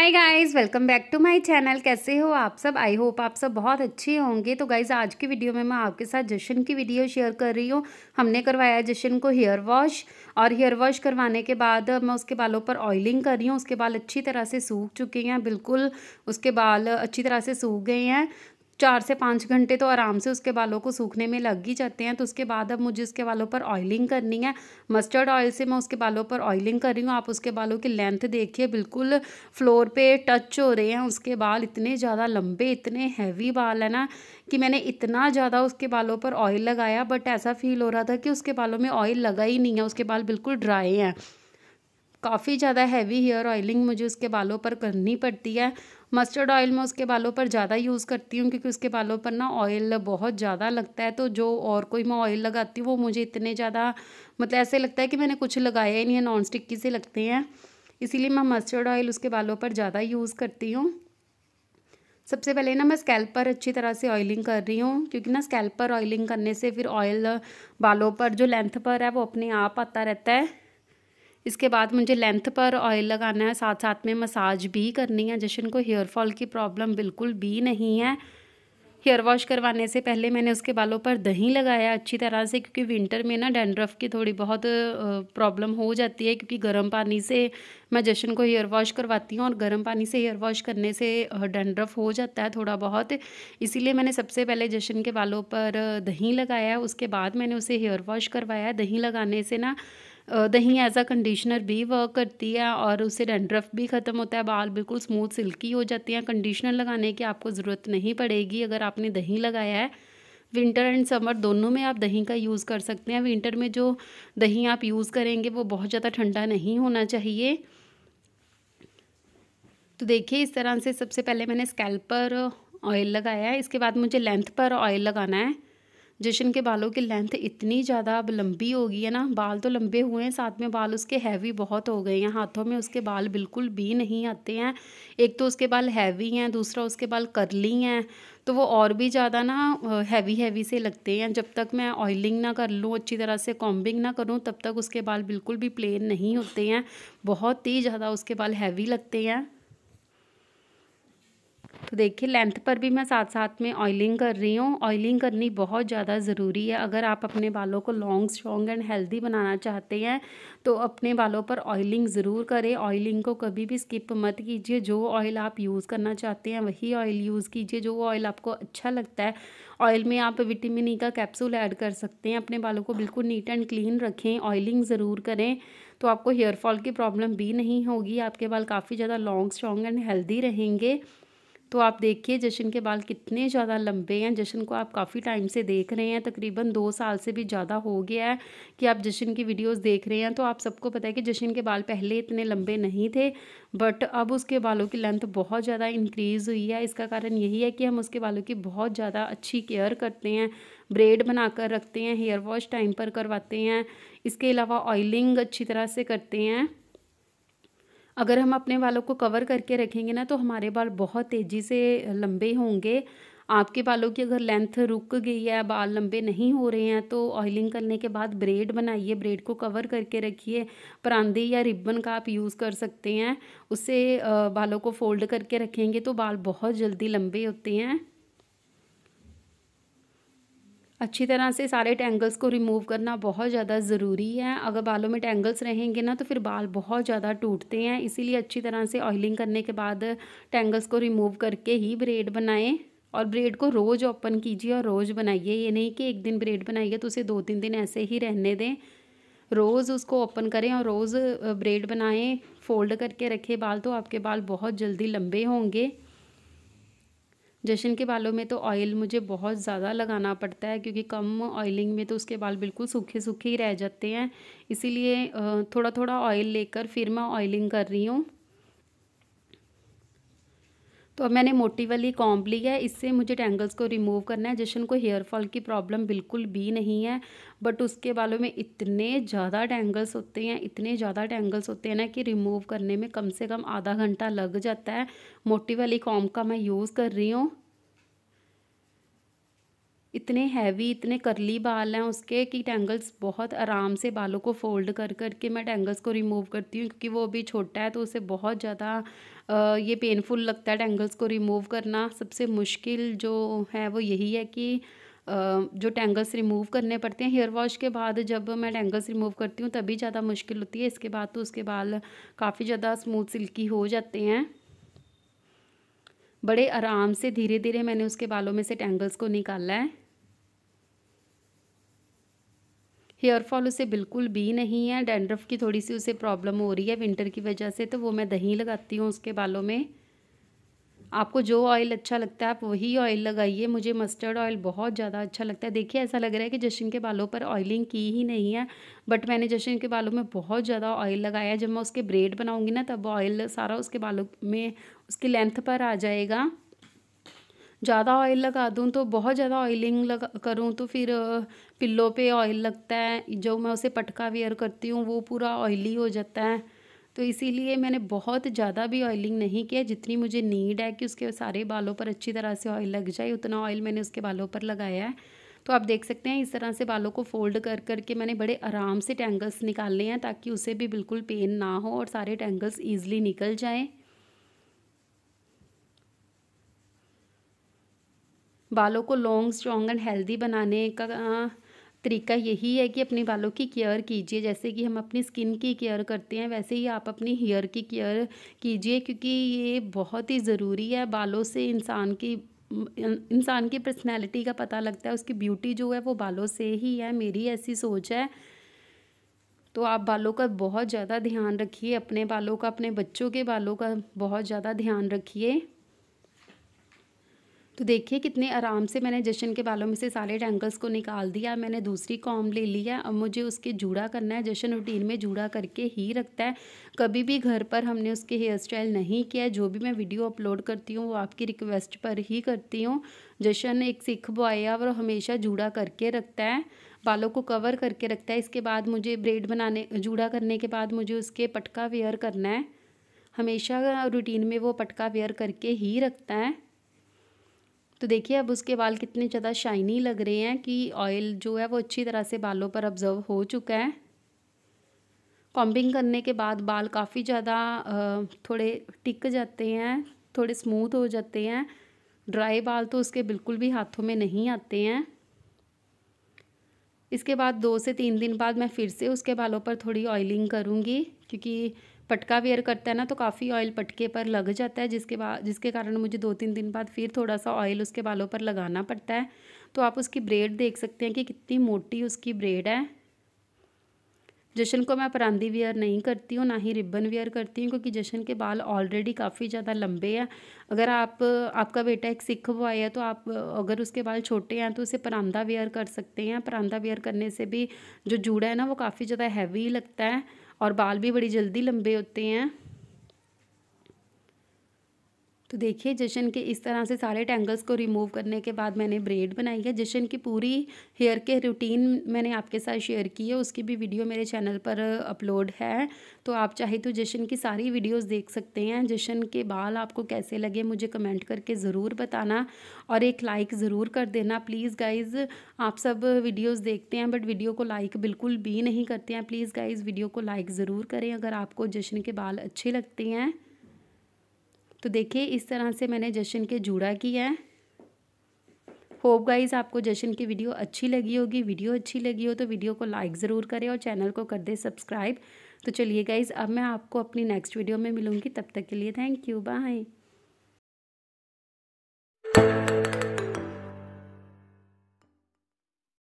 hi guys welcome back to my channel कैसे हो आप सब आई होप आप सब बहुत अच्छे होंगे तो गाइस आज की वीडियो में मैं आपके साथ जशन की वीडियो शेयर कर रही हूँ हमने करवाया जशन को हेयर वॉश और हेयर वॉश करवाने के बाद मैं उसके बालों पर ऑयलिंग कर रही हूँ उसके बाल अच्छी तरह से सूख चुके हैं बिल्कुल उसके बाल अच्छी तरह से सूख गए हैं चार से पाँच घंटे तो आराम से उसके बालों को सूखने में लग ही जाते हैं तो उसके बाद अब मुझे उसके बालों पर ऑयलिंग करनी है मस्टर्ड ऑयल से मैं उसके बालों पर ऑयलिंग कर रही हूँ आप उसके बालों की लेंथ देखिए बिल्कुल फ्लोर पे टच हो रहे हैं उसके बाल इतने ज़्यादा लंबे इतने हैवी बाल है ना कि मैंने इतना ज़्यादा उसके बालों पर ऑयल लगाया बट ऐसा फील हो रहा था कि उसके बालों में ऑयल लगा ही नहीं है उसके बाल बिल्कुल ड्राई हैं काफ़ी ज़्यादा हैवी हेयर ऑयलिंग मुझे उसके बालों पर करनी पड़ती है मस्टर्ड ऑयल मैं उसके बालों पर ज़्यादा यूज़ करती हूँ क्योंकि उसके बालों पर ना ऑयल बहुत ज़्यादा लगता है तो जो और कोई मैं ऑयल लगाती हूँ वो मुझे इतने ज़्यादा मतलब ऐसे लगता है कि मैंने कुछ लगाया ही नहीं है नॉन स्टिक्की से लगते हैं इसीलिए मैं मस्टर्ड ऑयल उसके बालों पर ज़्यादा यूज़ करती हूँ सबसे पहले ना मैं स्कैल्प पर अच्छी तरह से ऑयलिंग कर रही हूँ क्योंकि ना स्कैल्प पर ऑयलिंग करने से फिर ऑयल बालों पर जो लेंथ पर है वो अपने आप आता रहता है इसके बाद मुझे लेंथ पर ऑयल लगाना है साथ साथ में मसाज भी करनी है जशन को हेयर फॉल की प्रॉब्लम बिल्कुल भी नहीं है हेयर वॉश करवाने से पहले मैंने उसके बालों पर दही लगाया अच्छी तरह से क्योंकि विंटर में ना डैंड्रफ की थोड़ी बहुत प्रॉब्लम हो जाती है क्योंकि गर्म पानी से मैं जशन को हेयर वॉश करवाती हूँ और गर्म पानी से हेयर वॉश करने से डैंड्रफ हो जाता है थोड़ा बहुत इसीलिए मैंने सबसे पहले जशन के बालों पर दही लगाया उसके बाद मैंने उसे हेयर वॉश करवाया दही लगाने से ना दही एज अ कंडीशनर भी वर्क करती है और उससे डेंड्रफ भी ख़त्म होता है बाल बिल्कुल स्मूथ सिल्की हो जाते हैं कंडीशनर लगाने की आपको ज़रूरत नहीं पड़ेगी अगर आपने दही लगाया है विंटर एंड समर दोनों में आप दही का यूज़ कर सकते हैं विंटर में जो दही आप यूज़ करेंगे वो बहुत ज़्यादा ठंडा नहीं होना चाहिए तो देखिए इस तरह से सबसे पहले मैंने स्कैल्प पर ऑयल लगाया है इसके बाद मुझे लेंथ पर ऑयल लगाना है जशन के बालों की लेंथ इतनी ज़्यादा अब लंबी हो गई है ना बाल तो लंबे हुए हैं साथ में बाल उसके हैवी बहुत हो गए हैं हाथों में उसके बाल बिल्कुल भी नहीं आते हैं एक तो उसके बाल हैवी हैं दूसरा उसके बाल करली हैं तो वो और भी ज़्यादा ना हैवी हैवी से लगते हैं जब तक मैं ऑयलिंग ना कर लूँ अच्छी तरह से कॉम्बिंग ना करूँ तब तक उसके बाल बिल्कुल भी प्लेन नहीं होते हैं बहुत ही ज़्यादा उसके बाल हैवी लगते हैं तो देखिए लेंथ पर भी मैं साथ साथ में ऑयलिंग कर रही हूँ ऑयलिंग करनी बहुत ज़्यादा ज़रूरी है अगर आप अपने बालों को लॉन्ग स्ट्रॉन्ग एंड हेल्दी बनाना चाहते हैं तो अपने बालों पर ऑयलिंग ज़रूर करें ऑयलिंग को कभी भी स्किप मत कीजिए जो ऑयल आप यूज़ करना चाहते हैं वही ऑयल यूज़ कीजिए जो ऑयल आपको अच्छा लगता है ऑयल में आप विटामिन ई e का कैप्सूल ऐड कर सकते हैं अपने बालों को बिल्कुल नीट एंड क्लीन रखें ऑयलिंग ज़रूर करें तो आपको हेयर फॉल की प्रॉब्लम भी नहीं होगी आपके बाल काफ़ी ज़्यादा लॉन्ग स्ट्रॉन्ग एंड हेल्दी रहेंगे तो आप देखिए जशन के बाल कितने ज़्यादा लंबे हैं जशन को आप काफ़ी टाइम से देख रहे हैं तकरीबन दो साल से भी ज़्यादा हो गया है कि आप जशन की वीडियोस देख रहे हैं तो आप सबको पता है कि जशन के बाल पहले इतने लंबे नहीं थे बट अब उसके बालों की लेंथ बहुत ज़्यादा इंक्रीज़ हुई है इसका कारण यही है कि हम उसके बालों की बहुत ज़्यादा अच्छी केयर करते हैं ब्रेड बनाकर रखते हैं हेयर वॉश टाइम पर करवाते हैं इसके अलावा ऑयलिंग अच्छी तरह से करते हैं अगर हम अपने बालों को कवर करके रखेंगे ना तो हमारे बाल बहुत तेज़ी से लंबे होंगे आपके बालों की अगर लेंथ रुक गई है बाल लंबे नहीं हो रहे हैं तो ऑयलिंग करने के बाद ब्रेड बनाइए ब्रेड को कवर करके रखिए परांदे या रिबन का आप यूज़ कर सकते हैं उससे बालों को फोल्ड करके रखेंगे तो बाल बहुत जल्दी लंबे होते हैं अच्छी तरह से सारे टेंगल्स को रिमूव करना बहुत ज़्यादा ज़रूरी है अगर बालों में टेंगल्स रहेंगे ना तो फिर बाल बहुत ज़्यादा टूटते हैं इसीलिए अच्छी तरह से ऑयलिंग करने के बाद टेंगल्स को रिमूव करके ही ब्रेड बनाएं और ब्रेड को रोज़ ओपन कीजिए और रोज़ बनाइए ये नहीं कि एक दिन ब्रेड बनाइए तो उसे दो तीन दिन ऐसे ही रहने दें रोज़ उसको ओपन करें और रोज़ ब्रेड बनाएँ फोल्ड करके रखें बाल तो आपके बाल बहुत जल्दी लंबे होंगे जशन के बालों में तो ऑयल मुझे बहुत ज़्यादा लगाना पड़ता है क्योंकि कम ऑयलिंग में तो उसके बाल बिल्कुल सूखे सूखे ही रह जाते हैं इसीलिए थोड़ा थोड़ा ऑयल लेकर फिर मैं ऑयलिंग कर रही हूँ तो अब मैंने मोटी वाली कॉम्ब ली है इससे मुझे टेंगल्स को रिमूव करना है जशन को हेयर फॉल की प्रॉब्लम बिल्कुल भी नहीं है बट उसके बालों में इतने ज़्यादा टेंगल्स होते हैं इतने ज़्यादा टेंगल्स होते हैं ना कि रिमूव करने में कम से कम आधा घंटा लग जाता है मोटी वाली कॉम्ब का मैं यूज़ कर रही हूँ इतने हैवी इतने करली बाल हैं उसके कि टेंगल्स बहुत आराम से बालों को फोल्ड कर करके मैं टेंगल्स को रिमूव करती हूँ क्योंकि वो अभी छोटा है तो उसे बहुत ज़्यादा ये पेनफुल लगता है टेंगल्स को रिमूव करना सबसे मुश्किल जो है वो यही है कि जो टैंगल्स रिमूव करने पड़ते हैं हेयर वॉश के बाद जब मैं टैंगल्स रिमूव करती हूँ तभी ज़्यादा मुश्किल होती है इसके बाद तो उसके बाल काफ़ी ज़्यादा स्मूथ सिल्की हो जाते हैं बड़े आराम से धीरे धीरे मैंने उसके बालों में से टैंगल्स को निकाला है हेयर फॉल उसे बिल्कुल भी नहीं है डैंड्रफ की थोड़ी सी उसे प्रॉब्लम हो रही है विंटर की वजह से तो वो मैं दही लगाती हूँ उसके बालों में आपको जो ऑयल अच्छा लगता है आप वही ऑयल लगाइए मुझे मस्टर्ड ऑयल बहुत ज़्यादा अच्छा लगता है देखिए ऐसा लग रहा है कि जशन के बालों पर ऑयलिंग की ही नहीं है बट मैंने जशन के बालों में बहुत ज़्यादा ऑयल लगाया जब मैं उसके ब्रेड बनाऊँगी ना तब ऑयल सारा उसके बालों में उसकी लेंथ पर आ जाएगा ज़्यादा ऑयल लगा दूँ तो बहुत ज़्यादा ऑयलिंग लगा करूँ तो फिर पिल्लो पे ऑयल लगता है जो मैं उसे पटका वेयर करती हूँ वो पूरा ऑयली हो जाता है तो इसीलिए मैंने बहुत ज़्यादा भी ऑयलिंग नहीं किया जितनी मुझे नीड है कि उसके सारे बालों पर अच्छी तरह से ऑयल लग जाए उतना ऑयल मैंने उसके बालों पर लगाया है तो आप देख सकते हैं इस तरह से बालों को फोल्ड कर कर के मैंने बड़े आराम से टेंगल्स निकालने हैं ताकि उसे भी बिल्कुल पेन ना हो और सारे टेंगल्स ईजिली निकल जाएँ बालों को लॉन्ग स्ट्रॉन्ग एंड हेल्दी बनाने का तरीका यही है कि अपने बालों की केयर कीजिए जैसे कि हम अपनी स्किन की केयर करते हैं वैसे ही आप अपनी हेयर की केयर कीजिए क्योंकि ये बहुत ही ज़रूरी है बालों से इंसान की इंसान की पर्सनैलिटी का पता लगता है उसकी ब्यूटी जो है वो बालों से ही है मेरी ऐसी सोच है तो आप बालों का बहुत ज़्यादा ध्यान रखिए अपने बालों का अपने बच्चों के बालों का बहुत ज़्यादा ध्यान रखिए तो देखिए कितने आराम से मैंने जशन के बालों में से सारे टैंकल्स को निकाल दिया मैंने दूसरी कॉम ले लिया अब मुझे उसके जुड़ा करना है जशन रूटीन में जुड़ा करके ही रखता है कभी भी घर पर हमने उसके हेयर स्टाइल नहीं किया जो भी मैं वीडियो अपलोड करती हूँ वो आपकी रिक्वेस्ट पर ही करती हूँ जशन एक सिख बॉय है और हमेशा जूड़ा करके रखता है बालों को कवर करके रखता है इसके बाद मुझे ब्रेड बनाने जूड़ा करने के बाद मुझे उसके पटका वेयर करना है हमेशा रूटीन में वो पटका वेयर करके ही रखता है तो देखिए अब उसके बाल कितने ज़्यादा शाइनी लग रहे हैं कि ऑयल जो है वो अच्छी तरह से बालों पर ऑब्ज़र्व हो चुका है कॉम्बिंग करने के बाद बाल काफ़ी ज़्यादा थोड़े टिक जाते हैं थोड़े स्मूथ हो जाते हैं ड्राई बाल तो उसके बिल्कुल भी हाथों में नहीं आते हैं इसके बाद दो से तीन दिन बाद मैं फिर से उसके बालों पर थोड़ी ऑयलिंग करूँगी क्योंकि पटका वेयर करता है ना तो काफ़ी ऑयल पटके पर लग जाता है जिसके बाद जिसके कारण मुझे दो तीन दिन बाद फिर थोड़ा सा ऑयल उसके बालों पर लगाना पड़ता है तो आप उसकी ब्रेड देख सकते हैं कि कितनी मोटी उसकी ब्रेड है जशन को मैं परांदी वेयर नहीं करती हूँ ना ही रिबन वेयर करती हूँ क्योंकि जशन के बाल ऑलरेडी काफ़ी ज़्यादा लंबे हैं अगर आप आपका बेटा एक सिख बॉय है तो आप अगर उसके बाल छोटे हैं तो उसे परांदा वेयर कर सकते हैं परांदा वेयर करने से भी जो जूड़ा है ना वो काफ़ी ज़्यादा हैवी लगता है और बाल भी बड़ी जल्दी लंबे होते हैं तो देखिए जशन के इस तरह से सारे टैंगल्स को रिमूव करने के बाद मैंने ब्रेड बनाई है जशन की पूरी हेयर के रूटीन मैंने आपके साथ शेयर की है उसकी भी वीडियो मेरे चैनल पर अपलोड uh, है तो आप चाहे तो जशन की सारी वीडियोस देख सकते हैं जशन के बाल आपको कैसे लगे मुझे कमेंट करके ज़रूर बताना और एक लाइक ज़रूर कर देना प्लीज़ गाइज़ आप सब वीडियोज़ देखते हैं बट वीडियो को लाइक बिल्कुल भी नहीं करते हैं प्लीज़ गाइज़ वीडियो को लाइक ज़रूर करें अगर आपको जशन के बाल अच्छे लगते हैं तो देखिए इस तरह से मैंने जशन के जूड़ा किया है होप गाइज आपको जशन की वीडियो अच्छी लगी होगी वीडियो अच्छी लगी हो तो वीडियो को लाइक ज़रूर करें और चैनल को कर दे सब्सक्राइब तो चलिए गाइज़ अब मैं आपको अपनी नेक्स्ट वीडियो में मिलूँगी तब तक के लिए थैंक यू बाय